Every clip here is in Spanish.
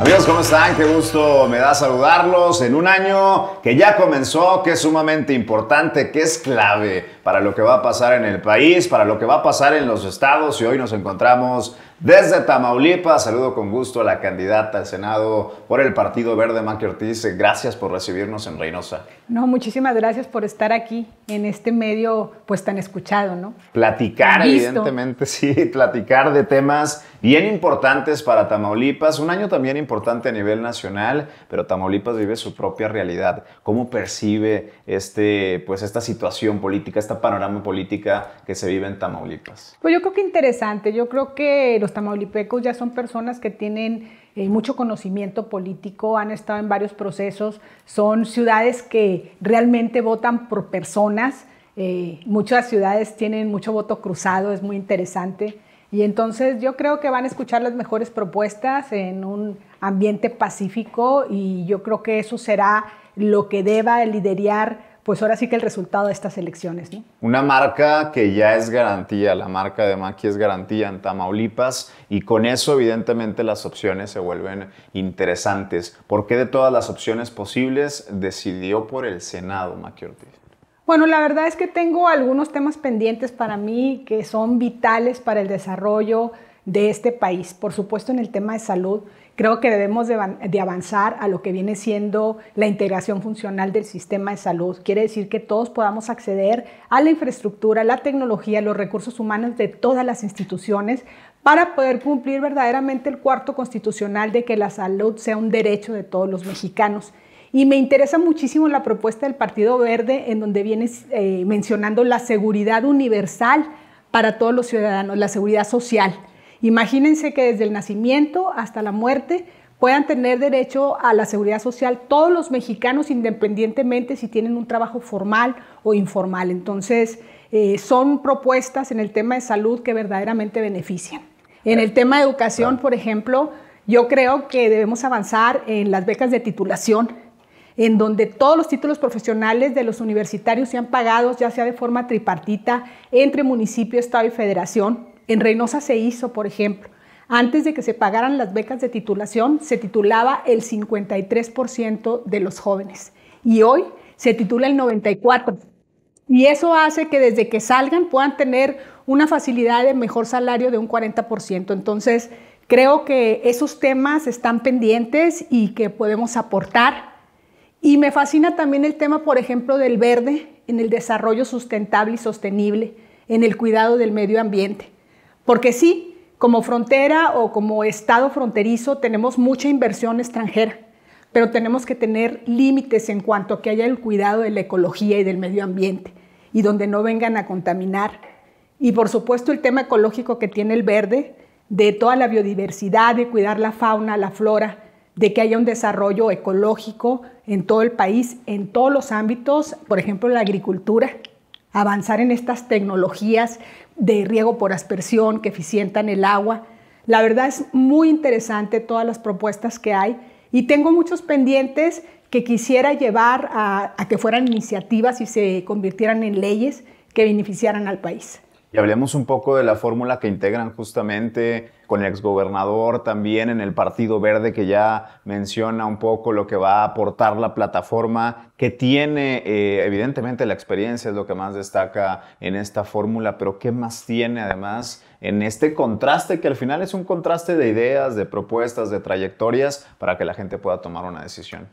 Amigos, ¿cómo están? Qué gusto me da saludarlos en un año que ya comenzó, que es sumamente importante, que es clave para lo que va a pasar en el país, para lo que va a pasar en los estados y hoy nos encontramos desde Tamaulipas, saludo con gusto a la candidata al Senado por el Partido Verde, Maki Ortiz. Gracias por recibirnos en Reynosa. No, muchísimas gracias por estar aquí en este medio pues tan escuchado, ¿no? Platicar, evidentemente, sí, platicar de temas bien importantes para Tamaulipas. Un año también importante a nivel nacional, pero Tamaulipas vive su propia realidad. ¿Cómo percibe este, pues, esta situación política, este panorama política que se vive en Tamaulipas? Pues yo creo que interesante. Yo creo que los los tamaulipecos ya son personas que tienen eh, mucho conocimiento político, han estado en varios procesos, son ciudades que realmente votan por personas, eh, muchas ciudades tienen mucho voto cruzado, es muy interesante. Y entonces yo creo que van a escuchar las mejores propuestas en un ambiente pacífico y yo creo que eso será lo que deba liderar pues ahora sí que el resultado de estas elecciones. Una marca que ya es garantía, la marca de Maqui es garantía en Tamaulipas y con eso evidentemente las opciones se vuelven interesantes. ¿Por qué de todas las opciones posibles decidió por el Senado maqui Ortiz? Bueno, la verdad es que tengo algunos temas pendientes para mí que son vitales para el desarrollo de este país. Por supuesto, en el tema de salud, Creo que debemos de avanzar a lo que viene siendo la integración funcional del sistema de salud. Quiere decir que todos podamos acceder a la infraestructura, la tecnología, los recursos humanos de todas las instituciones para poder cumplir verdaderamente el cuarto constitucional de que la salud sea un derecho de todos los mexicanos. Y me interesa muchísimo la propuesta del Partido Verde en donde viene eh, mencionando la seguridad universal para todos los ciudadanos, la seguridad social. Imagínense que desde el nacimiento hasta la muerte puedan tener derecho a la seguridad social todos los mexicanos independientemente si tienen un trabajo formal o informal. Entonces, eh, son propuestas en el tema de salud que verdaderamente benefician. En el tema de educación, por ejemplo, yo creo que debemos avanzar en las becas de titulación, en donde todos los títulos profesionales de los universitarios sean pagados, ya sea de forma tripartita, entre municipio, Estado y Federación, en Reynosa se hizo, por ejemplo. Antes de que se pagaran las becas de titulación, se titulaba el 53% de los jóvenes y hoy se titula el 94%. Y eso hace que desde que salgan puedan tener una facilidad de mejor salario de un 40%. Entonces, creo que esos temas están pendientes y que podemos aportar. Y me fascina también el tema, por ejemplo, del verde en el desarrollo sustentable y sostenible, en el cuidado del medio ambiente. Porque sí, como frontera o como estado fronterizo tenemos mucha inversión extranjera, pero tenemos que tener límites en cuanto a que haya el cuidado de la ecología y del medio ambiente y donde no vengan a contaminar. Y por supuesto el tema ecológico que tiene el verde, de toda la biodiversidad, de cuidar la fauna, la flora, de que haya un desarrollo ecológico en todo el país, en todos los ámbitos, por ejemplo, la agricultura, avanzar en estas tecnologías de riego por aspersión que eficientan el agua. La verdad es muy interesante todas las propuestas que hay y tengo muchos pendientes que quisiera llevar a, a que fueran iniciativas y se convirtieran en leyes que beneficiaran al país. Y hablemos un poco de la fórmula que integran justamente con el exgobernador, también en el Partido Verde, que ya menciona un poco lo que va a aportar la plataforma, que tiene eh, evidentemente la experiencia, es lo que más destaca en esta fórmula, pero ¿qué más tiene además en este contraste, que al final es un contraste de ideas, de propuestas, de trayectorias, para que la gente pueda tomar una decisión?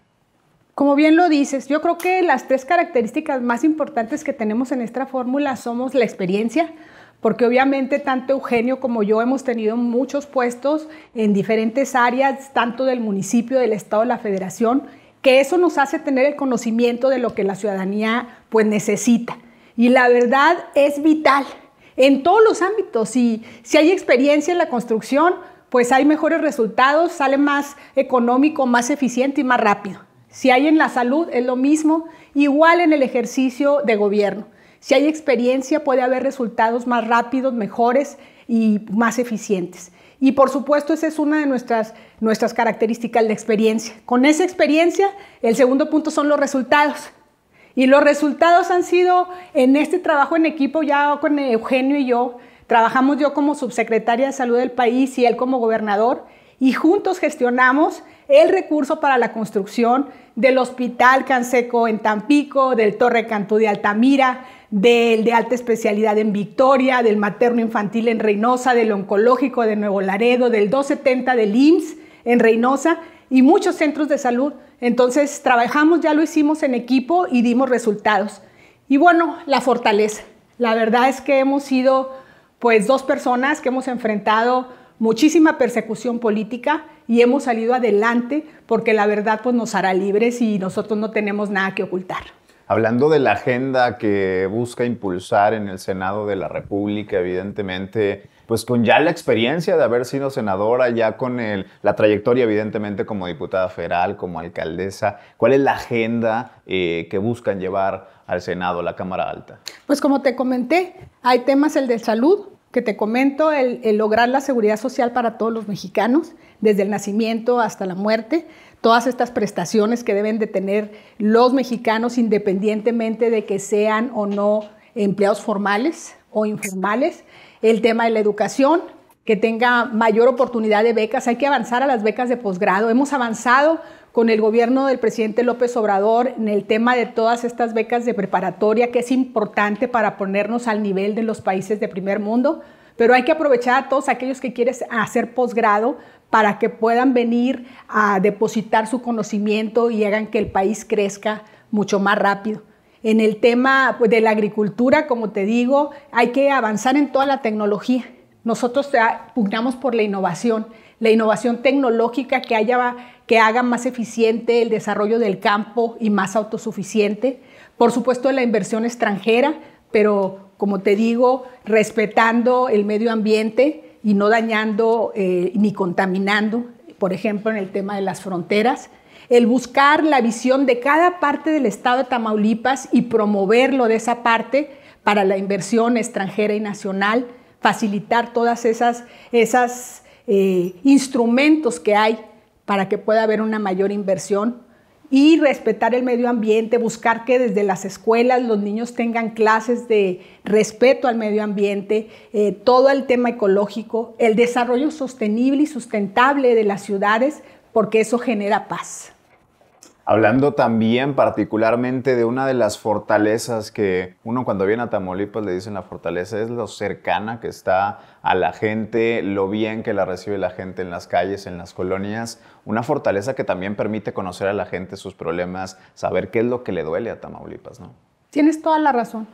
Como bien lo dices, yo creo que las tres características más importantes que tenemos en esta fórmula somos la experiencia, porque obviamente tanto Eugenio como yo hemos tenido muchos puestos en diferentes áreas, tanto del municipio, del Estado, de la Federación, que eso nos hace tener el conocimiento de lo que la ciudadanía pues necesita. Y la verdad es vital en todos los ámbitos. Y si hay experiencia en la construcción, pues hay mejores resultados, sale más económico, más eficiente y más rápido. Si hay en la salud, es lo mismo, igual en el ejercicio de gobierno. Si hay experiencia, puede haber resultados más rápidos, mejores y más eficientes. Y por supuesto, esa es una de nuestras, nuestras características, de experiencia. Con esa experiencia, el segundo punto son los resultados. Y los resultados han sido en este trabajo en equipo, ya con Eugenio y yo, trabajamos yo como subsecretaria de salud del país y él como gobernador, y juntos gestionamos el recurso para la construcción del Hospital Canseco en Tampico, del Torre Cantú de Altamira, del de alta especialidad en Victoria, del materno infantil en Reynosa, del oncológico de Nuevo Laredo, del 270 del IMSS en Reynosa y muchos centros de salud. Entonces trabajamos, ya lo hicimos en equipo y dimos resultados. Y bueno, la fortaleza. La verdad es que hemos sido pues dos personas que hemos enfrentado muchísima persecución política, y hemos salido adelante porque la verdad pues, nos hará libres y nosotros no tenemos nada que ocultar. Hablando de la agenda que busca impulsar en el Senado de la República, evidentemente, pues con ya la experiencia de haber sido senadora, ya con la trayectoria evidentemente como diputada federal, como alcaldesa, ¿cuál es la agenda eh, que buscan llevar al Senado, a la Cámara Alta? Pues como te comenté, hay temas el de salud, que te comento, el lograr la seguridad social para todos los mexicanos, desde el nacimiento hasta la muerte, todas estas prestaciones que deben de tener los mexicanos independientemente de que sean o no empleados formales o informales, el tema de la educación, que tenga mayor oportunidad de becas, hay que avanzar a las becas de posgrado, hemos avanzado con el gobierno del presidente López Obrador en el tema de todas estas becas de preparatoria, que es importante para ponernos al nivel de los países de primer mundo. Pero hay que aprovechar a todos aquellos que quieren hacer posgrado para que puedan venir a depositar su conocimiento y hagan que el país crezca mucho más rápido. En el tema pues, de la agricultura, como te digo, hay que avanzar en toda la tecnología. Nosotros ah, pugnamos por la innovación, la innovación tecnológica que, que haga más eficiente el desarrollo del campo y más autosuficiente. Por supuesto, la inversión extranjera, pero como te digo, respetando el medio ambiente y no dañando eh, ni contaminando, por ejemplo, en el tema de las fronteras. El buscar la visión de cada parte del estado de Tamaulipas y promoverlo de esa parte para la inversión extranjera y nacional, facilitar todas esas, esas eh, instrumentos que hay para que pueda haber una mayor inversión y respetar el medio ambiente, buscar que desde las escuelas los niños tengan clases de respeto al medio ambiente, eh, todo el tema ecológico, el desarrollo sostenible y sustentable de las ciudades, porque eso genera paz. Hablando también particularmente de una de las fortalezas que uno cuando viene a Tamaulipas le dicen la fortaleza, es lo cercana que está a la gente, lo bien que la recibe la gente en las calles, en las colonias. Una fortaleza que también permite conocer a la gente sus problemas, saber qué es lo que le duele a Tamaulipas, ¿no? Tienes toda la razón.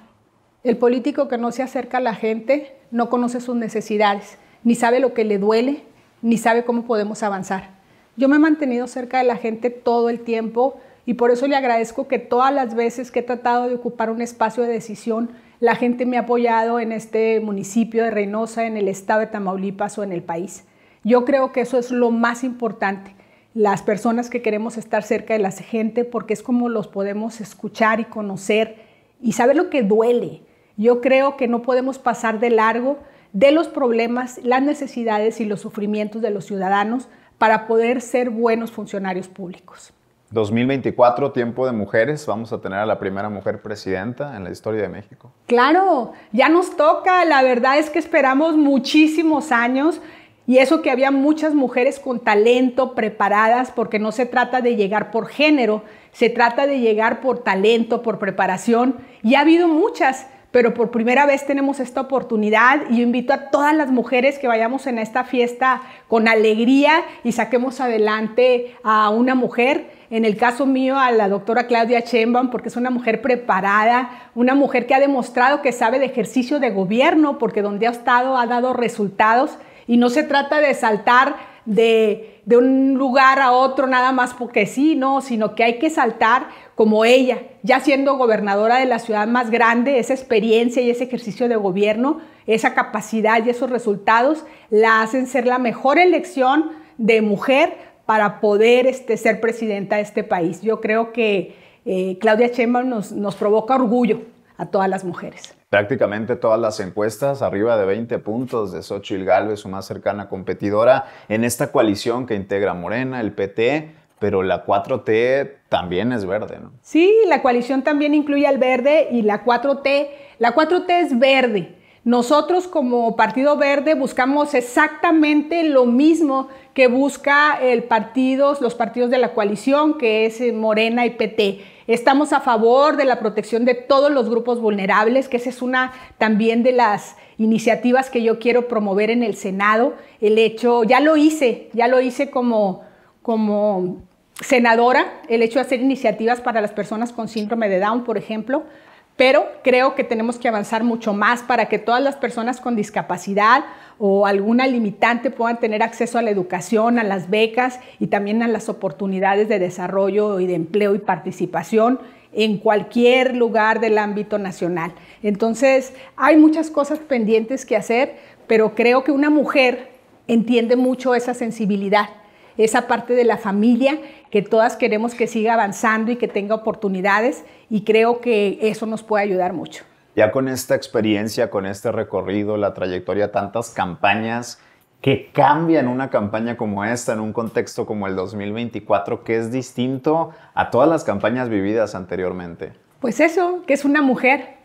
El político que no se acerca a la gente no conoce sus necesidades, ni sabe lo que le duele, ni sabe cómo podemos avanzar. Yo me he mantenido cerca de la gente todo el tiempo y por eso le agradezco que todas las veces que he tratado de ocupar un espacio de decisión, la gente me ha apoyado en este municipio de Reynosa, en el estado de Tamaulipas o en el país. Yo creo que eso es lo más importante, las personas que queremos estar cerca de la gente, porque es como los podemos escuchar y conocer y saber lo que duele. Yo creo que no podemos pasar de largo de los problemas, las necesidades y los sufrimientos de los ciudadanos para poder ser buenos funcionarios públicos. 2024, tiempo de mujeres, vamos a tener a la primera mujer presidenta en la historia de México. Claro, ya nos toca, la verdad es que esperamos muchísimos años y eso que había muchas mujeres con talento, preparadas, porque no se trata de llegar por género, se trata de llegar por talento, por preparación, y ha habido muchas pero por primera vez tenemos esta oportunidad y yo invito a todas las mujeres que vayamos en esta fiesta con alegría y saquemos adelante a una mujer. En el caso mío, a la doctora Claudia Chemban, porque es una mujer preparada, una mujer que ha demostrado que sabe de ejercicio de gobierno, porque donde ha estado ha dado resultados. Y no se trata de saltar de de un lugar a otro nada más porque sí, no, sino que hay que saltar como ella, ya siendo gobernadora de la ciudad más grande, esa experiencia y ese ejercicio de gobierno, esa capacidad y esos resultados la hacen ser la mejor elección de mujer para poder este, ser presidenta de este país. Yo creo que eh, Claudia Chema nos provoca orgullo a todas las mujeres prácticamente todas las encuestas, arriba de 20 puntos de Xochitl Galvez, su más cercana competidora, en esta coalición que integra Morena, el PT, pero la 4T también es verde, ¿no? Sí, la coalición también incluye al verde y la 4T, la 4T es verde. Nosotros como Partido Verde buscamos exactamente lo mismo que busca los partidos de la coalición, que es eh, Morena y PT Estamos a favor de la protección de todos los grupos vulnerables, que esa es una también de las iniciativas que yo quiero promover en el Senado. El hecho, ya lo hice, ya lo hice como, como senadora, el hecho de hacer iniciativas para las personas con síndrome de Down, por ejemplo, pero creo que tenemos que avanzar mucho más para que todas las personas con discapacidad o alguna limitante puedan tener acceso a la educación, a las becas y también a las oportunidades de desarrollo y de empleo y participación en cualquier lugar del ámbito nacional. Entonces, hay muchas cosas pendientes que hacer, pero creo que una mujer entiende mucho esa sensibilidad, esa parte de la familia que todas queremos que siga avanzando y que tenga oportunidades y creo que eso nos puede ayudar mucho ya con esta experiencia, con este recorrido, la trayectoria, tantas campañas, que cambian una campaña como esta, en un contexto como el 2024, que es distinto a todas las campañas vividas anteriormente? Pues eso, que es una mujer.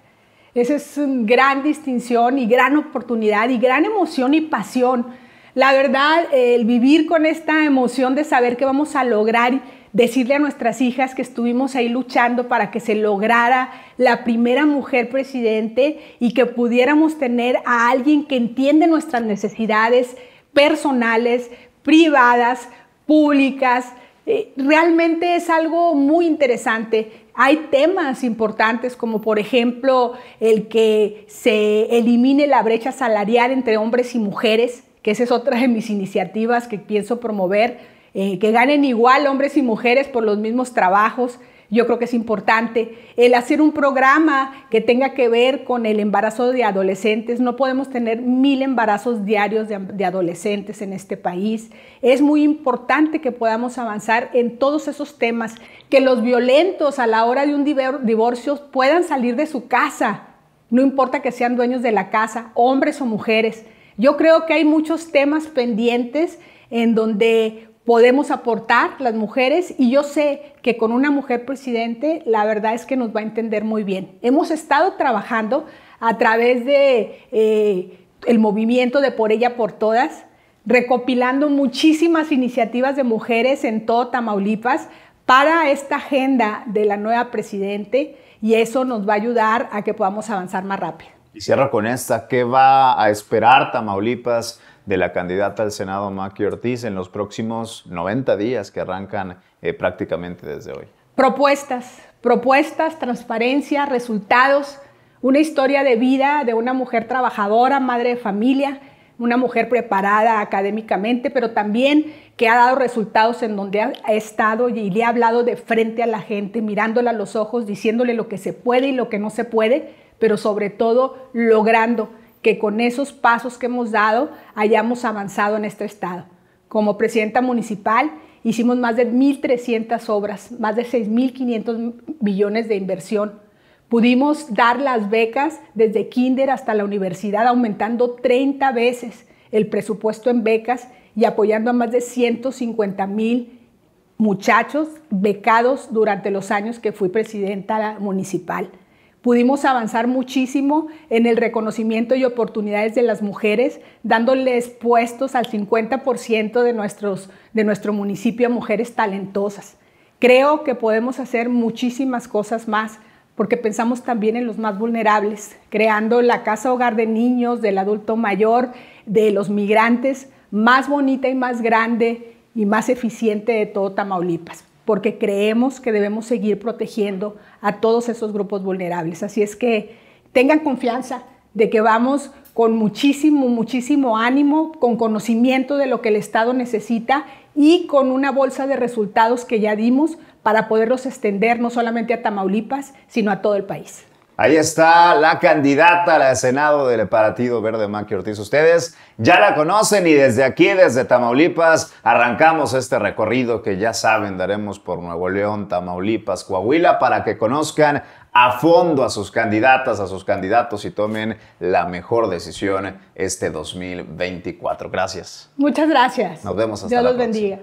Esa es una gran distinción y gran oportunidad y gran emoción y pasión. La verdad, el vivir con esta emoción de saber que vamos a lograr decirle a nuestras hijas que estuvimos ahí luchando para que se lograra la primera mujer presidente y que pudiéramos tener a alguien que entiende nuestras necesidades personales, privadas, públicas. Eh, realmente es algo muy interesante. Hay temas importantes como por ejemplo el que se elimine la brecha salarial entre hombres y mujeres, que esa es otra de mis iniciativas que pienso promover eh, que ganen igual hombres y mujeres por los mismos trabajos. Yo creo que es importante el hacer un programa que tenga que ver con el embarazo de adolescentes. No podemos tener mil embarazos diarios de, adolescentes en este país. Es muy importante que podamos avanzar en todos esos temas, que los violentos a la hora de un divorcio puedan salir de su casa, no importa que sean dueños de la casa, hombres o mujeres. Yo creo que hay muchos temas pendientes en donde podemos aportar las mujeres y yo sé que con una mujer presidente la verdad es que nos va a entender muy bien. Hemos estado trabajando a través de eh, el movimiento de por ella por todas, recopilando muchísimas iniciativas de mujeres en todo Tamaulipas para esta agenda de la nueva presidente y eso nos va a ayudar a que podamos avanzar más rápido. Y cierro con esta, ¿qué va a esperar Tamaulipas de la candidata al Senado Maki Ortiz en los próximos 90 días que arrancan eh, prácticamente desde hoy? Propuestas, propuestas, transparencia, resultados, una historia de vida de una mujer trabajadora, madre de familia, una mujer preparada académicamente, pero también que ha dado resultados en donde ha estado y le ha hablado de frente a la gente, mirándola a los ojos, diciéndole lo que se puede y lo que no se puede, pero sobre todo logrando que con esos pasos que hemos dado hayamos avanzado en este estado. Como presidenta municipal hicimos más de 1.300 obras, más de 6.500 millones de inversión. Pudimos dar las becas desde kinder hasta la universidad, aumentando 30 veces el presupuesto en becas y apoyando a más de 150.000 muchachos becados durante los años que fui presidenta municipal. Pudimos avanzar muchísimo en el reconocimiento y oportunidades de las mujeres, dándoles puestos al 50% de, nuestros, de nuestro municipio a mujeres talentosas. Creo que podemos hacer muchísimas cosas más porque pensamos también en los más vulnerables, creando la casa hogar de niños, del adulto mayor, de los migrantes, más bonita y más grande y más eficiente de todo Tamaulipas porque creemos que debemos seguir protegiendo a todos esos grupos vulnerables. Así es que tengan confianza de que vamos con muchísimo, muchísimo ánimo, con conocimiento de lo que el Estado necesita y con una bolsa de resultados que ya dimos para poderlos extender no solamente a Tamaulipas, sino a todo el país. Ahí está la candidata a la Senado del Partido Verde, Maki Ortiz. Ustedes ya la conocen y desde aquí, desde Tamaulipas, arrancamos este recorrido que ya saben, daremos por Nuevo León, Tamaulipas, Coahuila, para que conozcan a fondo a sus candidatas, a sus candidatos y tomen la mejor decisión este 2024. Gracias. Muchas gracias. Nos vemos hasta Dios los bendiga.